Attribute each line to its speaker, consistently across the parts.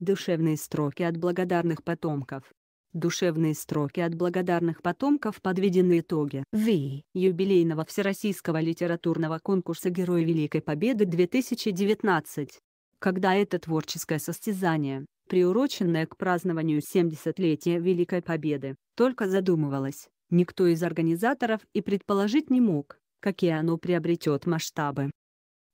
Speaker 1: Душевные строки от благодарных потомков. Душевные строки от благодарных потомков подведены итоги V юбилейного Всероссийского литературного конкурса Герой Великой Победы 2019. Когда это творческое состязание, приуроченное к празднованию 70-летия Великой Победы, только задумывалось, никто из организаторов и предположить не мог, какие оно приобретет масштабы.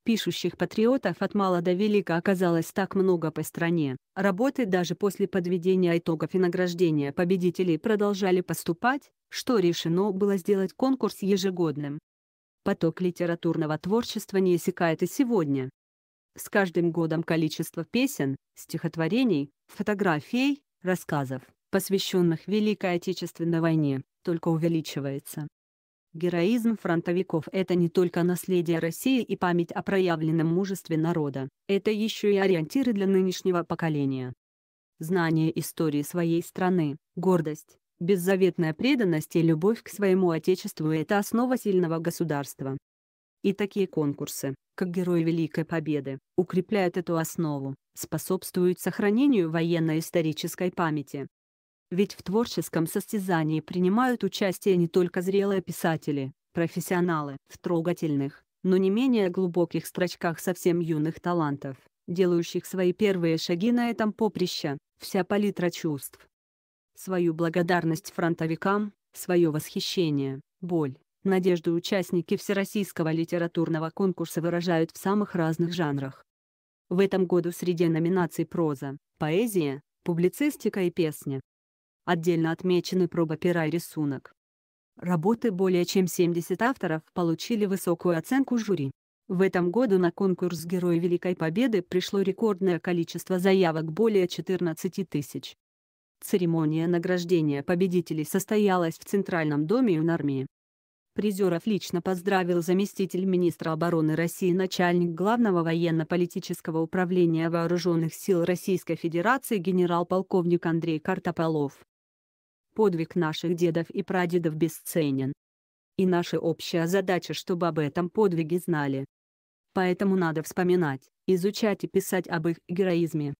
Speaker 1: Пишущих патриотов от мала до велика оказалось так много по стране. Работы даже после подведения итогов и награждения победителей продолжали поступать, что решено было сделать конкурс ежегодным. Поток литературного творчества не иссякает и сегодня. С каждым годом количество песен, стихотворений, фотографий, рассказов, посвященных Великой Отечественной войне, только увеличивается. Героизм фронтовиков – это не только наследие России и память о проявленном мужестве народа, это еще и ориентиры для нынешнего поколения. Знание истории своей страны, гордость, беззаветная преданность и любовь к своему отечеству – это основа сильного государства. И такие конкурсы, как Герой Великой Победы, укрепляют эту основу, способствуют сохранению военно-исторической памяти, ведь в творческом состязании принимают участие не только зрелые писатели, профессионалы в трогательных, но не менее глубоких строчках совсем юных талантов, делающих свои первые шаги на этом поприще, вся палитра чувств. Свою благодарность фронтовикам, свое восхищение, боль, надежду участники Всероссийского литературного конкурса выражают в самых разных жанрах. В этом году среди номинаций проза, поэзия, публицистика и песня. Отдельно отмечены проба пера и рисунок. Работы более чем 70 авторов получили высокую оценку жюри. В этом году на конкурс Героя Великой Победы пришло рекордное количество заявок более 14 тысяч. Церемония награждения победителей состоялась в Центральном доме юнармии. Призеров лично поздравил заместитель министра обороны России начальник Главного военно-политического управления Вооруженных сил Российской Федерации генерал-полковник Андрей Картополов. Подвиг наших дедов и прадедов бесценен. И наша общая задача, чтобы об этом подвиге знали. Поэтому надо вспоминать, изучать и писать об их героизме.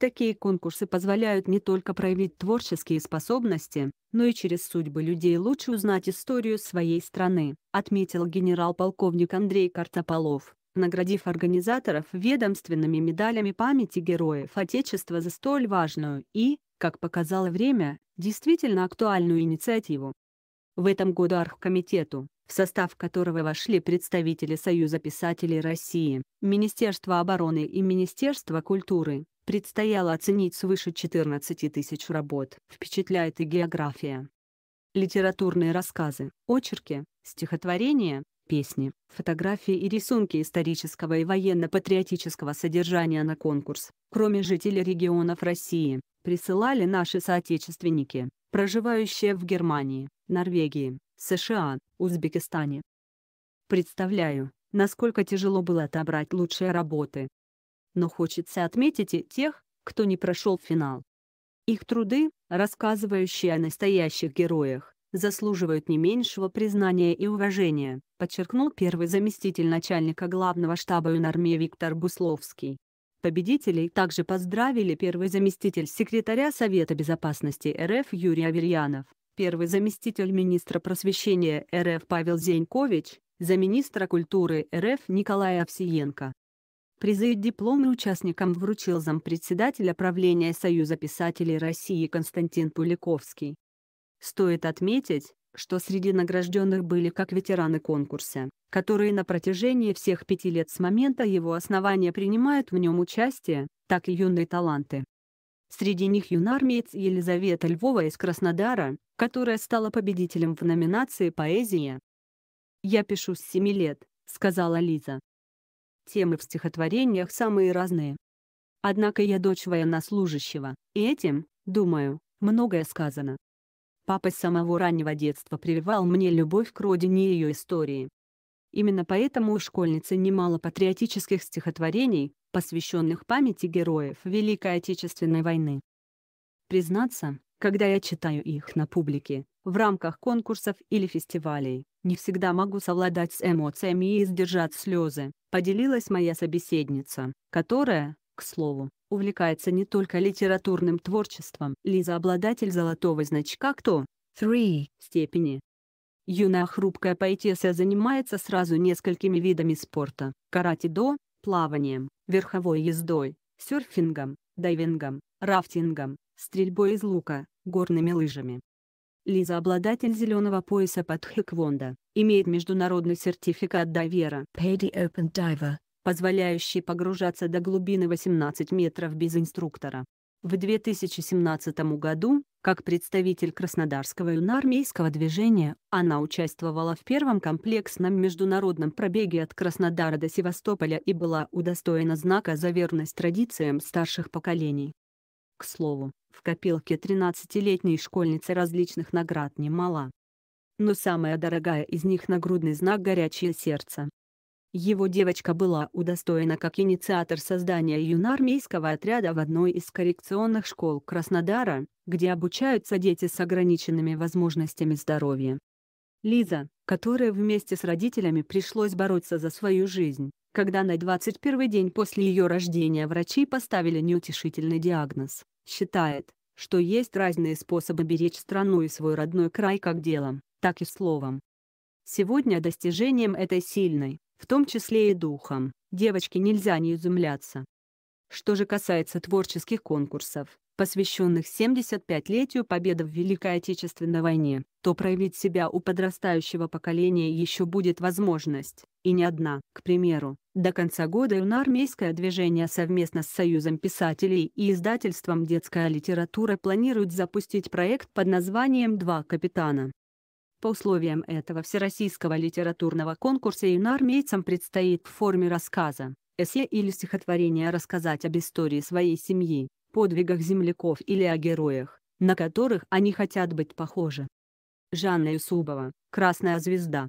Speaker 1: Такие конкурсы позволяют не только проявить творческие способности, но и через судьбы людей лучше узнать историю своей страны, отметил генерал-полковник Андрей Картополов, наградив организаторов ведомственными медалями памяти героев Отечества за столь важную и, как показало время, действительно актуальную инициативу. В этом году Архкомитету, в состав которого вошли представители Союза писателей России, Министерства обороны и Министерства культуры, предстояло оценить свыше 14 тысяч работ. Впечатляет и география. Литературные рассказы, очерки, стихотворения, песни, фотографии и рисунки исторического и военно-патриотического содержания на конкурс. Кроме жителей регионов России, присылали наши соотечественники, проживающие в Германии, Норвегии, США, Узбекистане. Представляю, насколько тяжело было отобрать лучшие работы. Но хочется отметить и тех, кто не прошел финал. Их труды, рассказывающие о настоящих героях, заслуживают не меньшего признания и уважения, подчеркнул первый заместитель начальника главного штаба ЮНАРМИ Виктор Бусловский победителей также поздравили первый заместитель секретаря Совета безопасности РФ Юрий Аверьянов, первый заместитель министра просвещения РФ Павел Зенькович, замминистра культуры РФ Николай Овсиенко. Призы и дипломы участникам вручил зампредседатель правления Союза писателей России Константин Пуликовский. Стоит отметить, что среди награжденных были как ветераны конкурса, которые на протяжении всех пяти лет с момента его основания принимают в нем участие, так и юные таланты. Среди них юнармеец Елизавета Львова из Краснодара, которая стала победителем в номинации «Поэзия». «Я пишу с семи лет», — сказала Лиза. Темы в стихотворениях самые разные. Однако я дочь военнослужащего, и этим, думаю, многое сказано. Папа с самого раннего детства прервал мне любовь к родине и ее истории. Именно поэтому у школьницы немало патриотических стихотворений, посвященных памяти героев Великой Отечественной войны. Признаться, когда я читаю их на публике, в рамках конкурсов или фестивалей, не всегда могу совладать с эмоциями и сдержать слезы, поделилась моя собеседница, которая, к слову, увлекается не только литературным творчеством. Лиза обладатель золотого значка «Кто?» three степени. Юная хрупкая поэтесса занимается сразу несколькими видами спорта – каратидо, плаванием, верховой ездой, серфингом, дайвингом, рафтингом, стрельбой из лука, горными лыжами. Лиза обладатель зеленого пояса под Хиквонда, имеет международный сертификат дайвера. Pay open diver позволяющий погружаться до глубины 18 метров без инструктора. В 2017 году, как представитель Краснодарского юноармейского движения, она участвовала в первом комплексном международном пробеге от Краснодара до Севастополя и была удостоена знака за верность традициям старших поколений. К слову, в копилке 13-летней школьницы различных наград немало. Но самая дорогая из них нагрудный знак «Горячее сердце», его девочка была удостоена как инициатор создания юноармейского отряда в одной из коррекционных школ Краснодара, где обучаются дети с ограниченными возможностями здоровья. Лиза, которая вместе с родителями пришлось бороться за свою жизнь, когда на 21 день после ее рождения врачи поставили неутешительный диагноз, считает, что есть разные способы беречь страну и свой родной край как делом, так и словом. Сегодня достижением этой сильной, в том числе и духом. Девочке нельзя не изумляться. Что же касается творческих конкурсов, посвященных 75-летию победы в Великой Отечественной войне, то проявить себя у подрастающего поколения еще будет возможность, и не одна. К примеру, до конца года юноармейское движение совместно с Союзом писателей и издательством «Детская литература» планирует запустить проект под названием «Два капитана», по условиям этого всероссийского литературного конкурса юнармейцам предстоит в форме рассказа, эссе или стихотворения рассказать об истории своей семьи, подвигах земляков или о героях, на которых они хотят быть похожи. Жанна Юсубова «Красная звезда»,